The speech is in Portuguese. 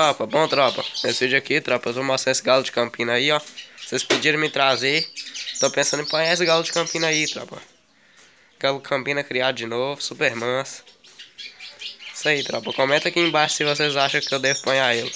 Tropa, bom tropa, esse vídeo aqui, tropa, eu vou mostrar esse galo de campina aí, ó Vocês pediram me trazer, tô pensando em pôr esse galo de campina aí, tropa Galo campina criado de novo, super manso Isso aí, tropa, comenta aqui embaixo se vocês acham que eu devo apanhar ele